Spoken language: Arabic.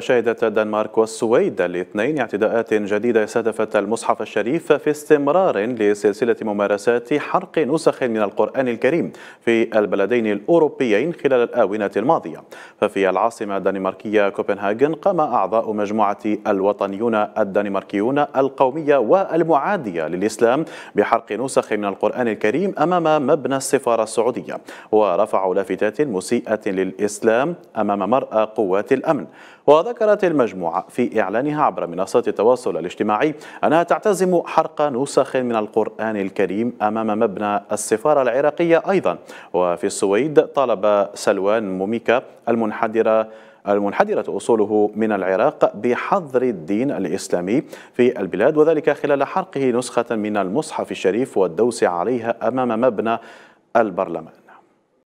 شهدت الدنمارك والسويد الاثنين اعتداءات جديدة استهدفت المصحف الشريف في استمرار لسلسلة ممارسات حرق نسخ من القرآن الكريم في البلدين الأوروبيين خلال الآونة الماضية ففي العاصمة الدنماركية كوبنهاجن قام أعضاء مجموعة الوطنيون الدنماركيون القومية والمعادية للإسلام بحرق نسخ من القرآن الكريم أمام مبنى السفارة السعودية ورفعوا لافتات مسيئة للإسلام أمام مرأى قوات الأمن وذكرت المجموعة في إعلانها عبر منصات التواصل الاجتماعي أنها تعتزم حرق نسخ من القرآن الكريم أمام مبنى السفارة العراقية أيضا وفي السويد طالب سلوان موميكا المنحدرة المنحدرة أصوله من العراق بحظر الدين الإسلامي في البلاد وذلك خلال حرقه نسخة من المصحف الشريف والدوس عليها أمام مبنى البرلمان